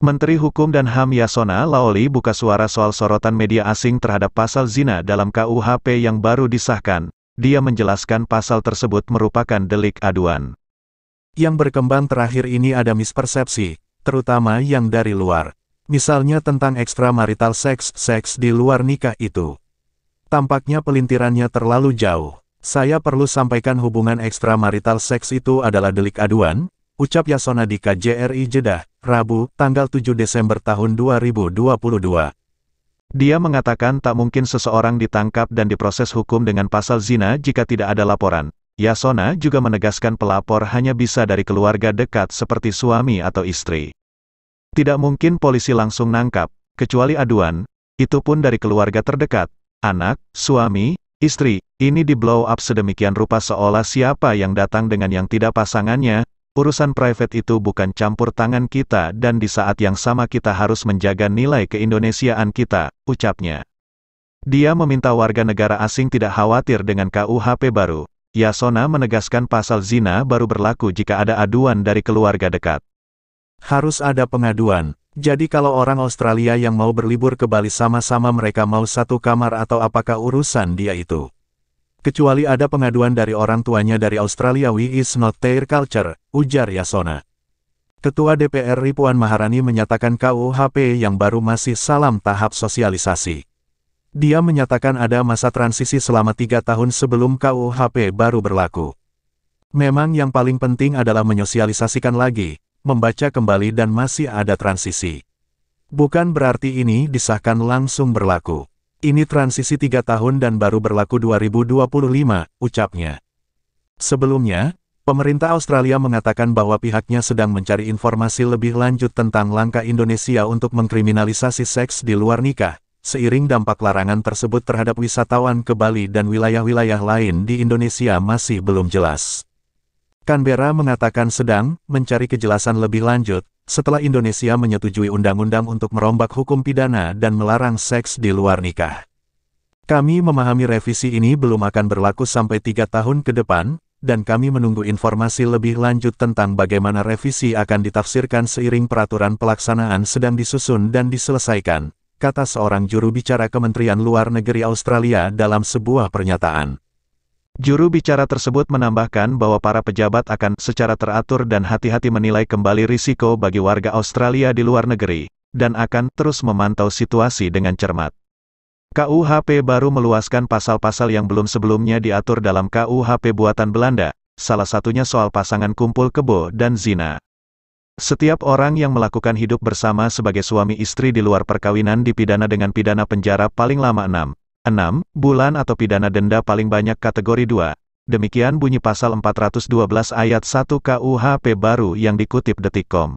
Menteri Hukum dan HAM Yasona Laoli buka suara soal sorotan media asing terhadap pasal zina dalam KUHP yang baru disahkan. Dia menjelaskan pasal tersebut merupakan delik aduan. Yang berkembang terakhir ini ada mispersepsi, terutama yang dari luar. Misalnya tentang ekstramarital seks, seks di luar nikah itu. Tampaknya pelintirannya terlalu jauh. Saya perlu sampaikan hubungan ekstramarital seks itu adalah delik aduan, ucap Yasona di KJRI Jeddah, Rabu, tanggal 7 Desember tahun 2022. Dia mengatakan tak mungkin seseorang ditangkap dan diproses hukum dengan pasal zina jika tidak ada laporan. Yasona juga menegaskan pelapor hanya bisa dari keluarga dekat seperti suami atau istri. Tidak mungkin polisi langsung nangkap, kecuali aduan, itu pun dari keluarga terdekat, anak, suami, istri. Ini di blow up sedemikian rupa seolah siapa yang datang dengan yang tidak pasangannya, urusan private itu bukan campur tangan kita dan di saat yang sama kita harus menjaga nilai keindonesiaan kita, ucapnya. Dia meminta warga negara asing tidak khawatir dengan KUHP baru. Yasona menegaskan pasal zina baru berlaku jika ada aduan dari keluarga dekat. Harus ada pengaduan. Jadi kalau orang Australia yang mau berlibur ke Bali sama-sama mereka mau satu kamar atau apakah urusan dia itu? Kecuali ada pengaduan dari orang tuanya dari Australia we is not their culture, ujar Yasona. Ketua DPR Ripuan Maharani menyatakan KUHP yang baru masih salam tahap sosialisasi. Dia menyatakan ada masa transisi selama tiga tahun sebelum KUHP baru berlaku. Memang yang paling penting adalah menyosialisasikan lagi, membaca kembali dan masih ada transisi. Bukan berarti ini disahkan langsung berlaku. Ini transisi tiga tahun dan baru berlaku 2025, ucapnya. Sebelumnya, pemerintah Australia mengatakan bahwa pihaknya sedang mencari informasi lebih lanjut tentang langkah Indonesia untuk mengkriminalisasi seks di luar nikah, seiring dampak larangan tersebut terhadap wisatawan ke Bali dan wilayah-wilayah lain di Indonesia masih belum jelas. Canberra mengatakan sedang mencari kejelasan lebih lanjut setelah Indonesia menyetujui undang-undang untuk merombak hukum pidana dan melarang seks di luar nikah. Kami memahami revisi ini belum akan berlaku sampai tiga tahun ke depan, dan kami menunggu informasi lebih lanjut tentang bagaimana revisi akan ditafsirkan seiring peraturan pelaksanaan sedang disusun dan diselesaikan, kata seorang juru bicara Kementerian Luar Negeri Australia dalam sebuah pernyataan. Juru bicara tersebut menambahkan bahwa para pejabat akan secara teratur dan hati-hati menilai kembali risiko bagi warga Australia di luar negeri, dan akan terus memantau situasi dengan cermat. KUHP baru meluaskan pasal-pasal yang belum sebelumnya diatur dalam KUHP buatan Belanda, salah satunya soal pasangan kumpul kebo dan zina. Setiap orang yang melakukan hidup bersama sebagai suami istri di luar perkawinan dipidana dengan pidana penjara paling lama 6 6. Bulan atau pidana denda paling banyak kategori 2. Demikian bunyi pasal 412 ayat 1 KUHP baru yang dikutip detikkom.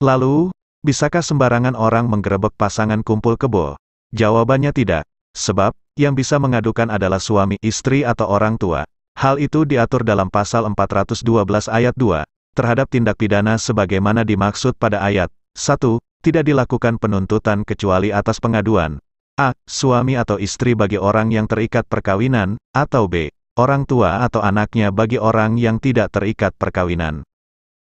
Lalu, bisakah sembarangan orang menggerebek pasangan kumpul kebo? Jawabannya tidak. Sebab, yang bisa mengadukan adalah suami, istri atau orang tua. Hal itu diatur dalam pasal 412 ayat 2, terhadap tindak pidana sebagaimana dimaksud pada ayat 1, tidak dilakukan penuntutan kecuali atas pengaduan, A. Suami atau istri bagi orang yang terikat perkawinan, atau B. Orang tua atau anaknya bagi orang yang tidak terikat perkawinan.